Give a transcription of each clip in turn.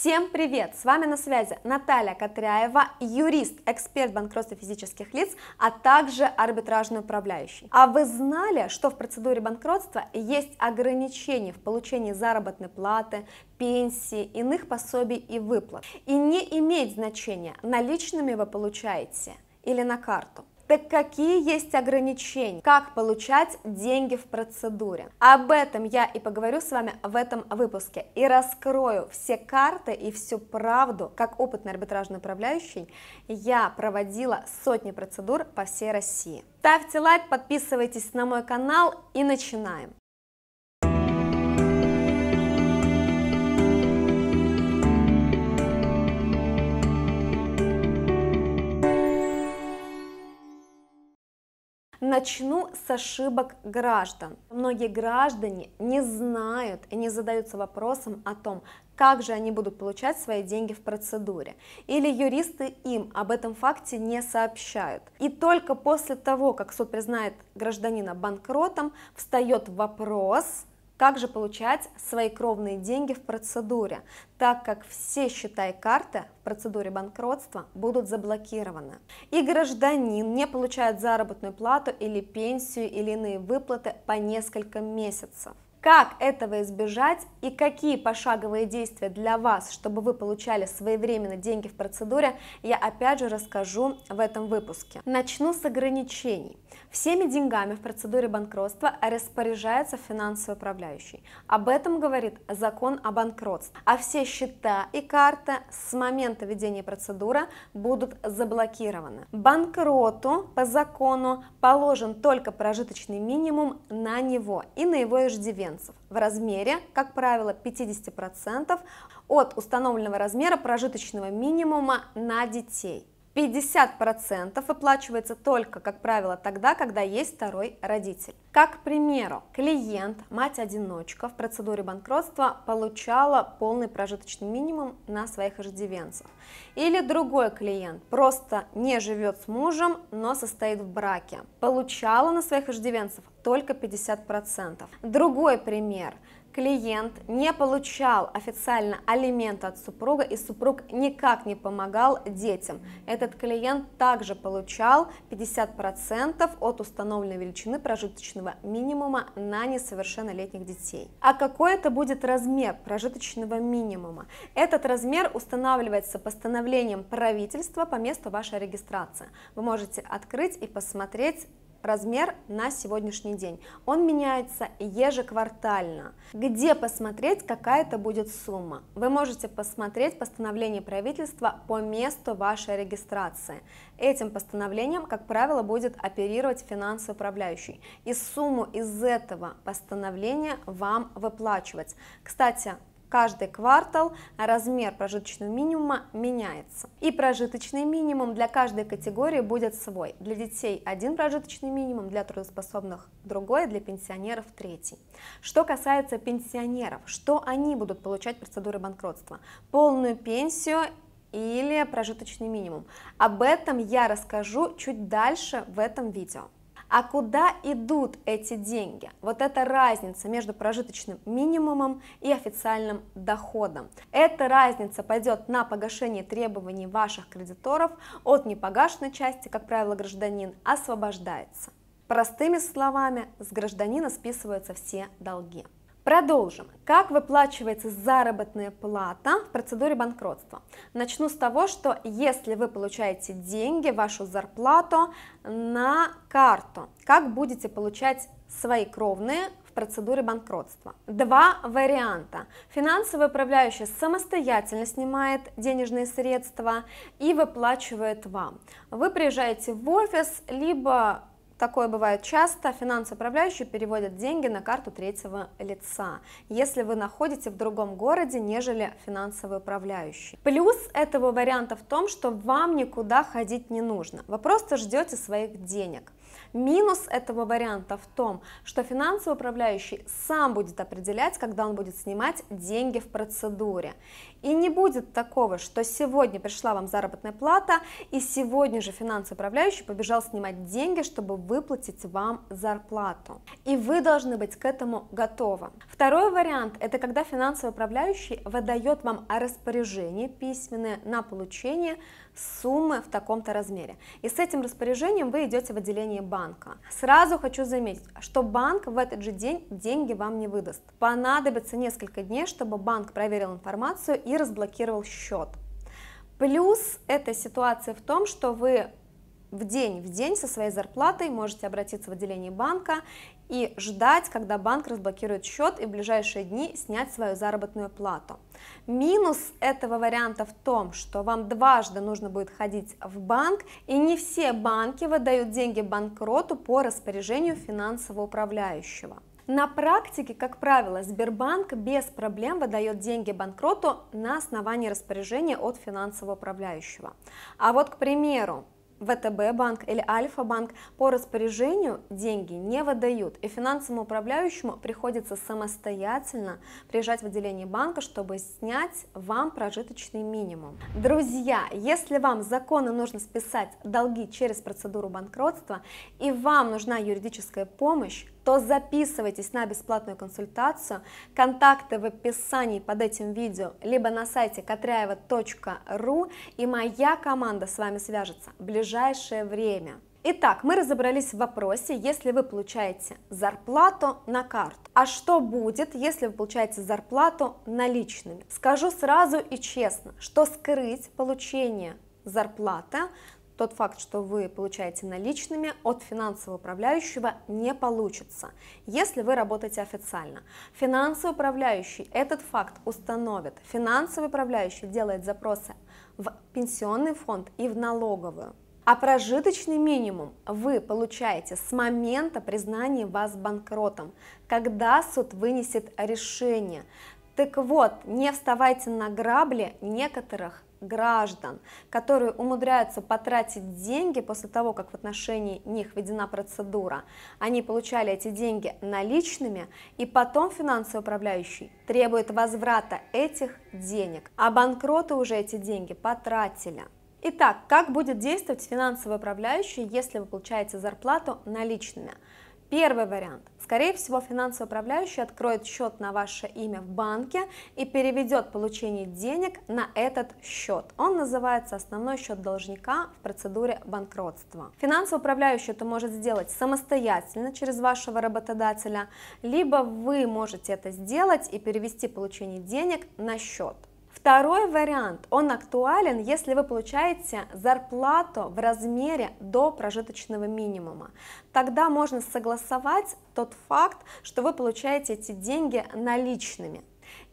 Всем привет! С вами на связи Наталья Катряева, юрист, эксперт банкротства физических лиц, а также арбитражный управляющий. А вы знали, что в процедуре банкротства есть ограничения в получении заработной платы, пенсии, иных пособий и выплат? И не имеет значения, наличными вы получаете или на карту. Так какие есть ограничения? Как получать деньги в процедуре? Об этом я и поговорю с вами в этом выпуске и раскрою все карты и всю правду. Как опытный арбитражный управляющий я проводила сотни процедур по всей России. Ставьте лайк, подписывайтесь на мой канал и начинаем. Начну с ошибок граждан. Многие граждане не знают и не задаются вопросом о том, как же они будут получать свои деньги в процедуре. Или юристы им об этом факте не сообщают. И только после того, как суд признает гражданина банкротом, встает вопрос также получать свои кровные деньги в процедуре, так как все, и карты в процедуре банкротства будут заблокированы. И гражданин не получает заработную плату или пенсию или иные выплаты по несколько месяцев. Как этого избежать и какие пошаговые действия для вас, чтобы вы получали своевременно деньги в процедуре, я опять же расскажу в этом выпуске. Начну с ограничений. Всеми деньгами в процедуре банкротства распоряжается финансовый управляющий. Об этом говорит закон о банкротстве. А все счета и карты с момента ведения процедуры будут заблокированы. Банкроту по закону положен только прожиточный минимум на него и на его иждивенность пенсов в размере, как правило, 50% от установленного размера прожиточного минимума на детей. 50% выплачивается только, как правило, тогда, когда есть второй родитель. Как, к примеру, клиент, мать-одиночка в процедуре банкротства получала полный прожиточный минимум на своих иждивенцев. Или другой клиент просто не живет с мужем, но состоит в браке. Получала на своих иждивенцев только 50%. Другой пример – клиент не получал официально алименты от супруга и супруг никак не помогал детям. Этот клиент также получал 50% от установленной величины прожиточного минимума на несовершеннолетних детей. А какой это будет размер прожиточного минимума? Этот размер устанавливается постановлением правительства по месту вашей регистрации. Вы можете открыть и посмотреть размер на сегодняшний день. Он меняется ежеквартально. Где посмотреть, какая это будет сумма? Вы можете посмотреть постановление правительства по месту вашей регистрации. Этим постановлением, как правило, будет оперировать финансовый управляющий. И сумму из этого постановления вам выплачивать. Кстати, Каждый квартал а размер прожиточного минимума меняется. И прожиточный минимум для каждой категории будет свой. Для детей один прожиточный минимум, для трудоспособных другой, для пенсионеров третий. Что касается пенсионеров, что они будут получать процедуры банкротства? Полную пенсию или прожиточный минимум. Об этом я расскажу чуть дальше в этом видео. А куда идут эти деньги? Вот эта разница между прожиточным минимумом и официальным доходом. Эта разница пойдет на погашение требований ваших кредиторов от непогашенной части, как правило, гражданин освобождается. Простыми словами, с гражданина списываются все долги. Продолжим. Как выплачивается заработная плата в процедуре банкротства? Начну с того, что если вы получаете деньги, вашу зарплату на карту, как будете получать свои кровные в процедуре банкротства? Два варианта. Финансовый управляющий самостоятельно снимает денежные средства и выплачивает вам. Вы приезжаете в офис, либо Такое бывает часто. Финансовый управляющий переводит деньги на карту третьего лица, если вы находите в другом городе, нежели финансовый управляющий. Плюс этого варианта в том, что вам никуда ходить не нужно. Вы просто ждете своих денег. Минус этого варианта в том, что финансовый управляющий сам будет определять, когда он будет снимать деньги в процедуре. И не будет такого, что сегодня пришла вам заработная плата, и сегодня же финансовый управляющий побежал снимать деньги, чтобы выплатить вам зарплату. И вы должны быть к этому готовы. Второй вариант – это когда финансовый управляющий выдает вам распоряжение письменное на получение суммы в таком-то размере. И с этим распоряжением вы идете в отделение банка. Сразу хочу заметить, что банк в этот же день деньги вам не выдаст. Понадобится несколько дней, чтобы банк проверил информацию и разблокировал счет. Плюс этой ситуации в том, что вы в день в день со своей зарплатой можете обратиться в отделение банка и ждать, когда банк разблокирует счет и в ближайшие дни снять свою заработную плату. Минус этого варианта в том, что вам дважды нужно будет ходить в банк, и не все банки выдают деньги банкроту по распоряжению финансового управляющего. На практике, как правило, Сбербанк без проблем выдает деньги банкроту на основании распоряжения от финансового управляющего. А вот, к примеру, ВТБ банк или Альфа банк по распоряжению деньги не выдают, и финансовому управляющему приходится самостоятельно приезжать в отделение банка, чтобы снять вам прожиточный минимум. Друзья, если вам законно нужно списать долги через процедуру банкротства и вам нужна юридическая помощь, то записывайтесь на бесплатную консультацию. Контакты в описании под этим видео, либо на сайте katryaeva.ru и моя команда с вами свяжется в ближайшее время. Итак, мы разобрались в вопросе, если вы получаете зарплату на карту. А что будет, если вы получаете зарплату наличными? Скажу сразу и честно, что скрыть получение зарплаты тот факт, что вы получаете наличными, от финансового управляющего не получится, если вы работаете официально. Финансовый управляющий этот факт установит. Финансовый управляющий делает запросы в пенсионный фонд и в налоговую. А прожиточный минимум вы получаете с момента признания вас банкротом, когда суд вынесет решение. Так вот, не вставайте на грабли некоторых граждан, которые умудряются потратить деньги после того, как в отношении них введена процедура. Они получали эти деньги наличными, и потом финансовый управляющий требует возврата этих денег, а банкроты уже эти деньги потратили. Итак, как будет действовать финансовый управляющий, если вы получаете зарплату наличными? Первый вариант. Скорее всего, финансовый управляющий откроет счет на ваше имя в банке и переведет получение денег на этот счет. Он называется «Основной счет должника в процедуре банкротства». Финансовый управляющий это может сделать самостоятельно через вашего работодателя, либо вы можете это сделать и перевести получение денег на счет. Второй вариант, он актуален, если вы получаете зарплату в размере до прожиточного минимума. Тогда можно согласовать тот факт, что вы получаете эти деньги наличными.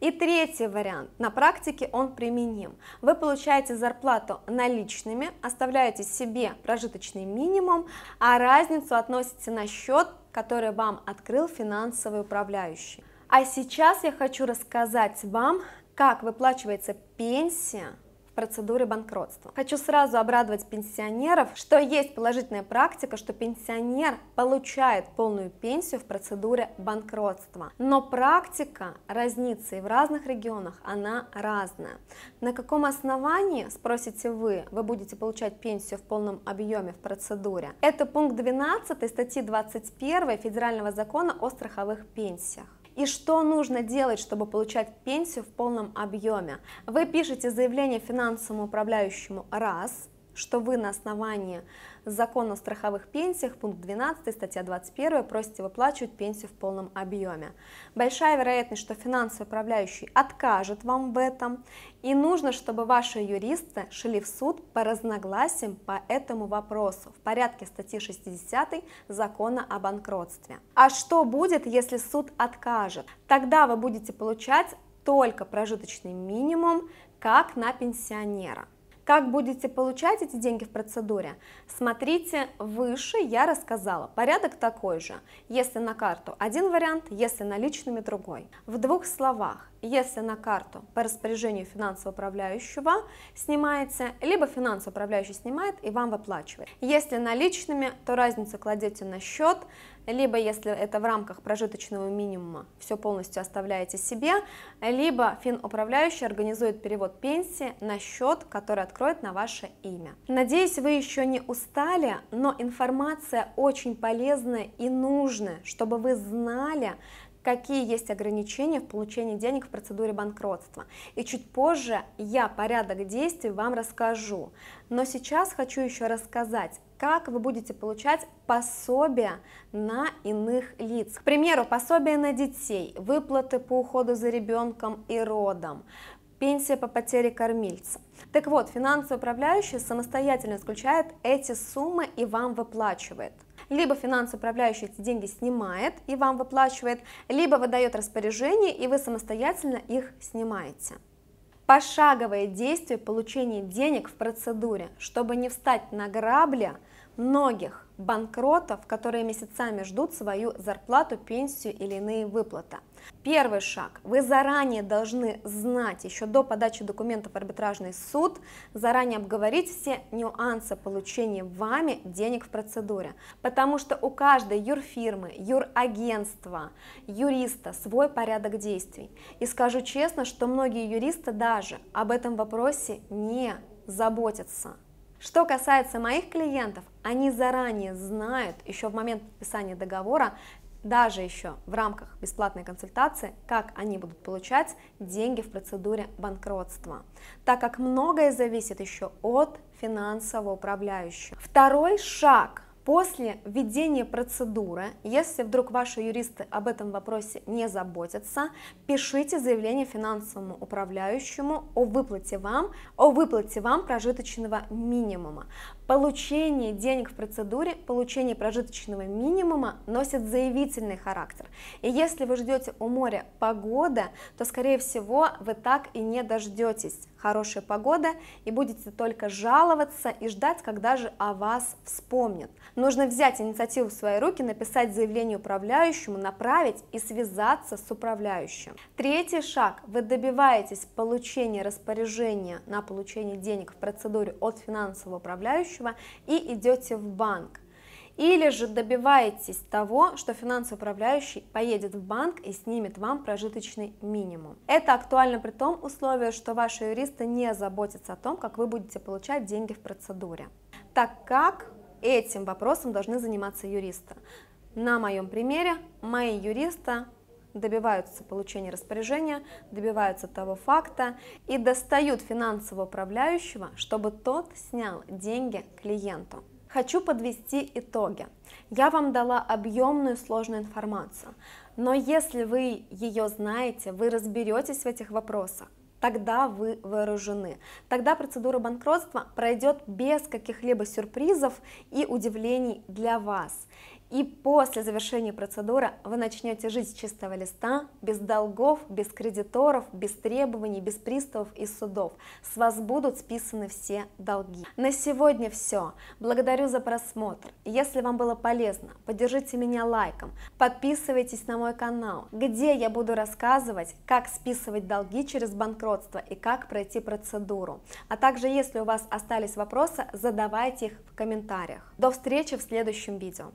И третий вариант, на практике он применим. Вы получаете зарплату наличными, оставляете себе прожиточный минимум, а разницу относите на счет, который вам открыл финансовый управляющий. А сейчас я хочу рассказать вам как выплачивается пенсия в процедуре банкротства. Хочу сразу обрадовать пенсионеров, что есть положительная практика, что пенсионер получает полную пенсию в процедуре банкротства. Но практика разнится и в разных регионах она разная. На каком основании, спросите вы, вы будете получать пенсию в полном объеме в процедуре? Это пункт 12 статьи 21 Федерального закона о страховых пенсиях и что нужно делать, чтобы получать пенсию в полном объеме. Вы пишете заявление финансовому управляющему раз – что вы на основании закона о страховых пенсиях, пункт 12, статья 21, просите выплачивать пенсию в полном объеме. Большая вероятность, что финансовый управляющий откажет вам в этом, и нужно, чтобы ваши юристы шли в суд по разногласиям по этому вопросу в порядке статьи 60 закона о банкротстве. А что будет, если суд откажет? Тогда вы будете получать только прожиточный минимум, как на пенсионера. Как будете получать эти деньги в процедуре? Смотрите выше, я рассказала. Порядок такой же. Если на карту один вариант, если наличными другой. В двух словах, если на карту по распоряжению финансового управляющего снимается, либо финансовый управляющий снимает и вам выплачивает. Если наличными, то разницу кладете на счет, либо если это в рамках прожиточного минимума, все полностью оставляете себе, либо финуправляющий организует перевод пенсии на счет, который откроет на ваше имя. Надеюсь, вы еще не устали, но информация очень полезная и нужная, чтобы вы знали, какие есть ограничения в получении денег в процедуре банкротства. И чуть позже я порядок действий вам расскажу. Но сейчас хочу еще рассказать, как вы будете получать пособия на иных лиц. К примеру, пособие на детей, выплаты по уходу за ребенком и родом, пенсия по потере кормильца. Так вот, финансовый управляющий самостоятельно исключает эти суммы и вам выплачивает – либо финансовый управляющий эти деньги снимает и вам выплачивает, либо выдает распоряжение, и вы самостоятельно их снимаете пошаговое действие получения денег в процедуре, чтобы не встать на грабли многих банкротов, которые месяцами ждут свою зарплату, пенсию или иные выплаты. Первый шаг. Вы заранее должны знать, еще до подачи документов в арбитражный суд, заранее обговорить все нюансы получения вами денег в процедуре. Потому что у каждой юрфирмы, юрагентства, юриста свой порядок действий. И скажу честно, что многие юристы даже об этом вопросе не заботятся. Что касается моих клиентов, они заранее знают, еще в момент подписания договора, даже еще в рамках бесплатной консультации, как они будут получать деньги в процедуре банкротства, так как многое зависит еще от финансового управляющего. Второй шаг – После введения процедуры, если вдруг ваши юристы об этом вопросе не заботятся, пишите заявление финансовому управляющему о выплате вам, о выплате вам прожиточного минимума. Получение денег в процедуре, получение прожиточного минимума носит заявительный характер. И если вы ждете у моря погода, то, скорее всего, вы так и не дождетесь хорошей погоды и будете только жаловаться и ждать, когда же о вас вспомнят. Нужно взять инициативу в свои руки, написать заявление управляющему, направить и связаться с управляющим. Третий шаг. Вы добиваетесь получения распоряжения на получение денег в процедуре от финансового управляющего, прочего, и идете в банк. Или же добиваетесь того, что финансовый управляющий поедет в банк и снимет вам прожиточный минимум. Это актуально при том условии, что ваши юристы не заботятся о том, как вы будете получать деньги в процедуре, так как этим вопросом должны заниматься юристы. На моем примере мои юристы добиваются получения распоряжения, добиваются того факта и достают финансового управляющего, чтобы тот снял деньги клиенту. Хочу подвести итоги. Я вам дала объемную сложную информацию, но если вы ее знаете, вы разберетесь в этих вопросах, тогда вы вооружены. Тогда процедура банкротства пройдет без каких-либо сюрпризов и удивлений для вас. И после завершения процедуры вы начнете жить с чистого листа, без долгов, без кредиторов, без требований, без приставов и судов. С вас будут списаны все долги. На сегодня все. Благодарю за просмотр. Если вам было полезно, поддержите меня лайком, подписывайтесь на мой канал, где я буду рассказывать, как списывать долги через банкротство и как пройти процедуру. А также, если у вас остались вопросы, задавайте их в комментариях. До встречи в следующем видео.